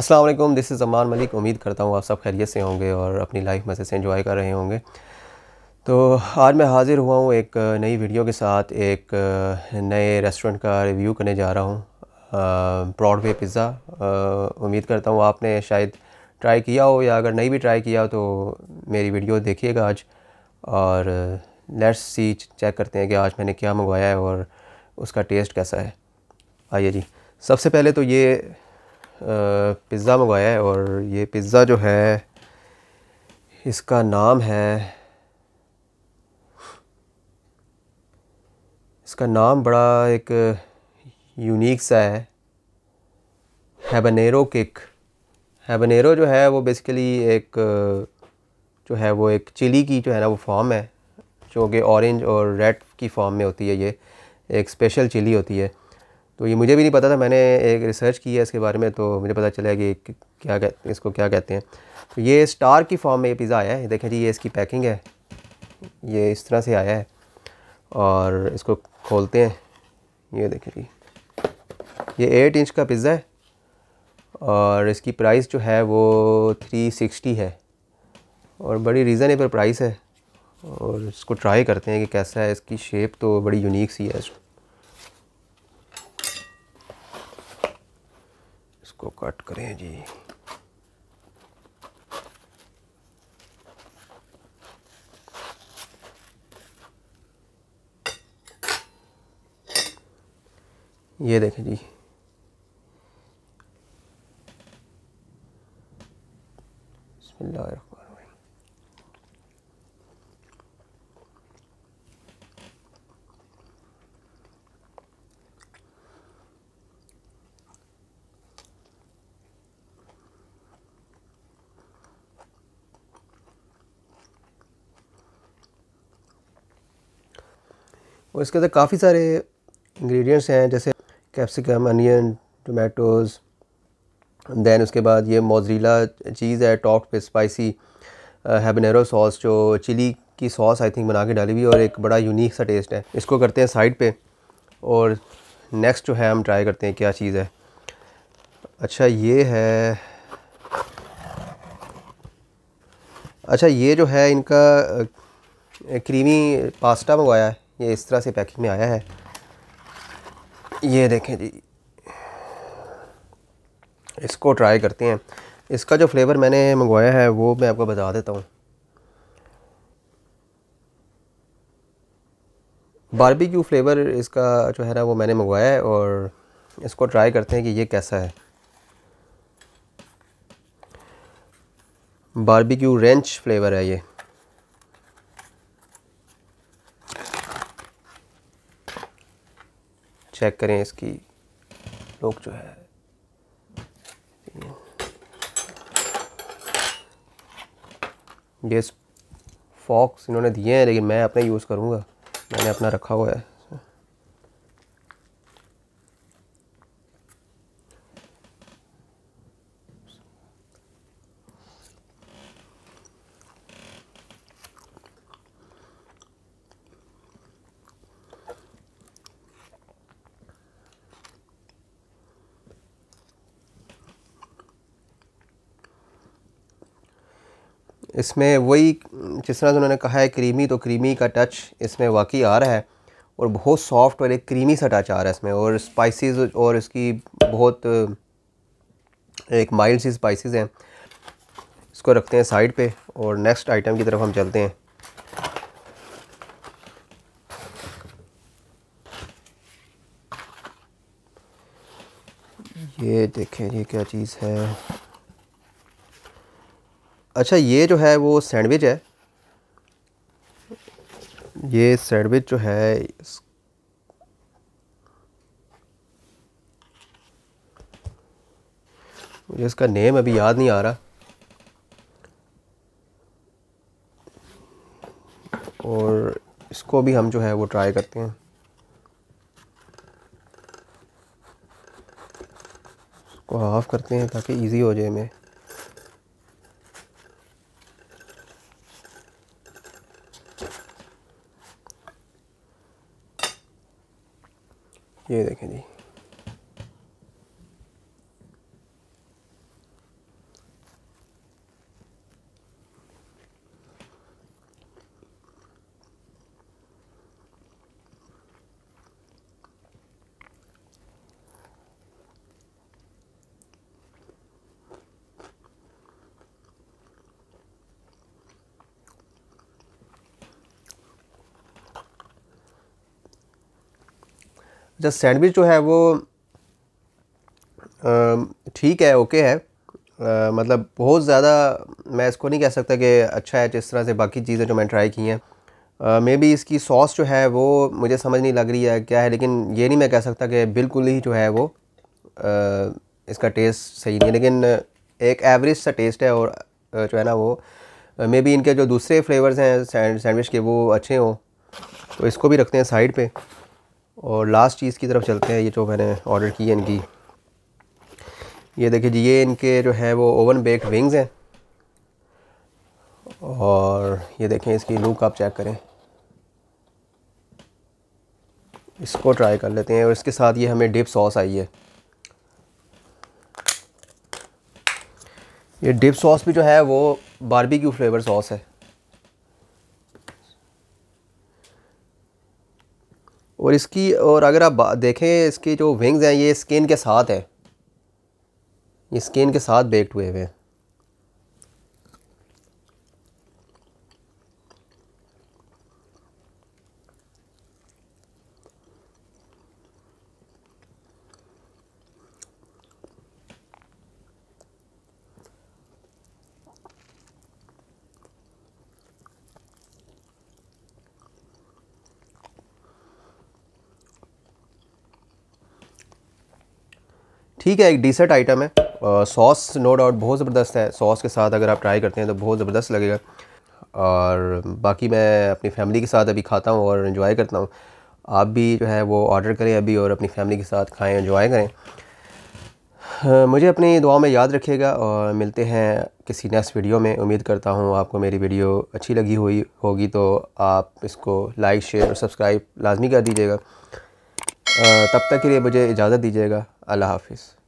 अस्सलाम वालेकुम this is अमान मलिक उम्मीद करता हूँ आप सब खैरियत से होंगे और अपनी लाइफ मज़े से इंजॉय कर रहे होंगे तो आज मैं हाज़िर हुआ हूँ एक नई वीडियो के साथ एक नए रेस्टोरेंट का रिव्यू करने जा रहा हूँ ब्रॉडवे पिज़्ज़ा उम्मीद करता हूँ आपने शायद ट्राई किया हो या अगर नहीं भी ट्राई किया तो मेरी वीडियो देखिएगा आज और लेट्स सी चेक करते हैं कि आज मैंने क्या मंगवाया है और उसका टेस्ट कैसा है आइए जी सबसे पहले तो ये पिज़्ज़ा मंगवाया है और ये पिज़्ज़ा जो है इसका नाम है इसका नाम बड़ा एक यूनिक सा है हैबनेरो किक हैबनेरो जो है वो बेसिकली एक जो है वो एक चिली की जो है ना वो फॉर्म है जो कि ऑरेंज और रेड की फॉर्म में होती है ये एक स्पेशल चिली होती है तो ये मुझे भी नहीं पता था मैंने एक रिसर्च की है इसके बारे में तो मुझे पता चला कि क्या कहते इसको क्या कहते हैं तो ये स्टार की फॉर्म में ये पिज़्ज़ा आया है देखें जी ये इसकी पैकिंग है ये इस तरह से आया है और इसको खोलते हैं ये देखें जी ये एट इंच का पिज़्ज़ा है और इसकी प्राइस जो है वो थ्री सिक्सटी है और बड़ी रीज़नेबल प्राइस है और इसको ट्राई करते हैं कि कैसा है इसकी शेप तो बड़ी यूनिक सी है इसको कट करें जी ये देखें जी बिस्मिल्लाह और इसके अंदर काफ़ी सारे इंग्रेडिएंट्स हैं जैसे कैप्सिकम अनियन टोमेटोज़ दैन उसके बाद ये मोजरीला चीज़ है टॉप पे स्पाइसी हैबनेरो सॉस जो चिली की सॉस आई थिंक बना के डाली हुई और एक बड़ा यूनिक सा टेस्ट है इसको करते हैं साइड पे और नेक्स्ट जो है हम ट्राई करते हैं क्या चीज़ है अच्छा ये है अच्छा ये जो है इनका क्रीमी uh, पास्ता मंगवाया है ये इस तरह से पैकिंग में आया है ये देखें जी इसको ट्राई करते हैं इसका जो फ्लेवर मैंने मंगवाया है वो मैं आपको बता देता हूँ बारबेक्यू फ्लेवर इसका जो है ना वो मैंने मंगवाया है और इसको ट्राई करते हैं कि ये कैसा है बारबेक्यू रेंच फ्लेवर है ये चेक करें इसकी लोग जो है ये फॉक्स इन्होंने दिए हैं लेकिन मैं अपना यूज़ करूँगा मैंने अपना रखा हुआ है इसमें वही जिस तरह से उन्होंने कहा है क्रीमी तो क्रीमी का टच इसमें वाकई आ रहा है और बहुत सॉफ्ट और एक क्रीमी सा टच आ रहा है इसमें और स्पाइसेस और इसकी बहुत एक माइल्ड सी स्पाइसेस हैं इसको रखते हैं साइड पे और नेक्स्ट आइटम की तरफ हम चलते हैं ये देखें ये क्या चीज़ है अच्छा ये जो है वो सैंडविच है ये सैंडविच जो है मुझे इसका नेम अभी याद नहीं आ रहा और इसको भी हम जो है वो ट्राई करते हैं इसको हाफ़ करते हैं ताकि इजी हो जाए हमें ये देखें जी अच्छा सैंडविच जो है वो ठीक है ओके है आ, मतलब बहुत ज़्यादा मैं इसको नहीं कह सकता कि अच्छा है जिस तरह से बाकी चीज़ें जो मैंने ट्राई की हैं मे बी इसकी सॉस जो है वो मुझे समझ नहीं लग रही है क्या है लेकिन ये नहीं मैं कह सकता कि बिल्कुल ही जो है वो आ, इसका टेस्ट सही नहीं है लेकिन एक एवरेज सा टेस्ट है और जो है ना वो मे बी इनके जो दूसरे फ्लेवर्स हैं सैंडविच के वो अच्छे हों तो इसको भी रखते हैं साइड पर और लास्ट चीज़ की तरफ चलते हैं ये जो मैंने ऑर्डर की है इनकी ये देखिए जी ये इनके जो है वो ओवन बेक विंग्स हैं और ये देखें इसकी लुक आप चेक करें इसको ट्राई कर लेते हैं और इसके साथ ये हमें डिप सॉस आई है ये डिप सॉस भी जो है वो बारबेक्यू फ्लेवर सॉस है और इसकी और अगर आप देखें इसके जो विंग्स हैं ये स्किन के साथ है ये स्किन के साथ बेक्ड हुए हुए हैं ठीक है एक डिसेंट आइटम है सॉस नो डाउट बहुत ज़बरदस्त है सॉस के साथ अगर आप ट्राई करते हैं तो बहुत ज़बरदस्त लगेगा और बाकी मैं अपनी फैमिली के साथ अभी खाता हूँ और इन्जॉय करता हूँ आप भी जो है वो ऑर्डर करें अभी और अपनी फैमिली के साथ खाएँ इन्जॉय करें मुझे अपनी दुआ में याद रखिएगा और मिलते हैं किसी नेक्स्ट वीडियो में उम्मीद करता हूँ आपको मेरी वीडियो अच्छी लगी हुई होगी तो आप इसको लाइक शेयर और सब्सक्राइब लाजमी कर दीजिएगा तब तक के लिए मुझे इजाज़त दीजिएगा अल्लाह हाफिज़